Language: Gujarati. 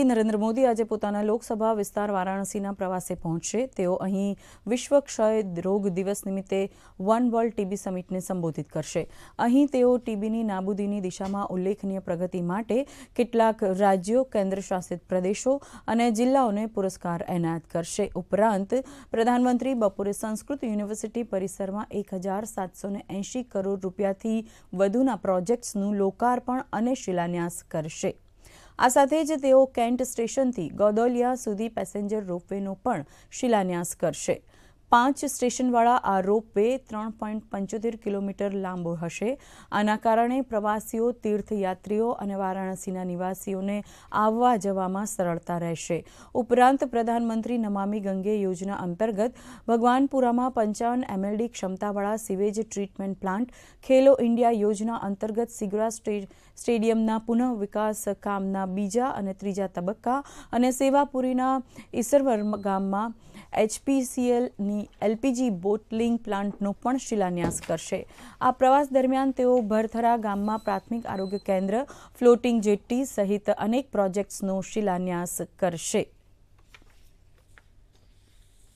નરેન્દ્ર મોદી આજે પોતાના લોકસભા વિસ્તાર વારાણસીના પ્રવાસે પહોંચશે તેઓ અહીં વિશ્વ ક્ષય રોગ દિવસ નિમિત્તે વન વર્લ્ડ ટીબી સમિટને સંબોધિત કરશે અહીં તેઓ ટીબીની નાબૂદીની દિશામાં ઉલ્લેખનીય પ્રગતિ માટે કેટલાક રાજ્યો કેન્દ્રશાસિત પ્રદેશો અને જિલ્લાઓને પુરસ્કાર એનાયત કરશે ઉપરાંત પ્રધાનમંત્રી બપોરે સંસ્કૃત યુનિવર્સિટી પરિસરમાં એક હજાર સાતસો એંશી કરોડ રૂપિયાથી વધુના પ્રોજેક્ટ્સનું લોકાર્પણ અને શિલાન્યાસ કરશે આ સાથે જ તેઓ કેન્ટ સ્ટેશનથી ગોદોલિયા સુધી પેસેન્જર રોપવેનો પણ શિલાન્યાસ કરશે પાંચ સ્ટેશનવાળા આ રોપ વે ત્રણ પોઈન્ટ પંચોતેર કિલોમીટર લાંબો હશે આના કારણે પ્રવાસીઓ તીર્થયાત્રીઓ અને વારાણસીના નિવાસીઓને આવવા જવામાં સરળતા રહેશે ઉપરાંત પ્રધાનમંત્રી નમામી ગંગે યોજના અંતર્ગત ભગવાનપુરામાં પંચાવન એમએલડી ક્ષમતાવાળા sewage treatment plant Khelo India યોજના અંતર્ગત સિગરા સ્ટેડિયમના પુનઃ વિકાસ કામના બીજા અને ત્રીજા તબક્કા અને સેવાપુરીના ઈસરવર ગામમાં એચપીસીએલની ખાતેની એલપીજી બોટલિંગ પ્લાન્ટનો પણ શિલાન્યાસ કરશે આ પ્રવાસ દરમિયાન તેઓ ભરથરા ગામમાં પ્રાથમિક આરોગ્ય કેન્દ્ર ફ્લોટિંગ જેટી સહિત અનેક પ્રોજેક્ટ્સનો શિલાન્યાસ કરશે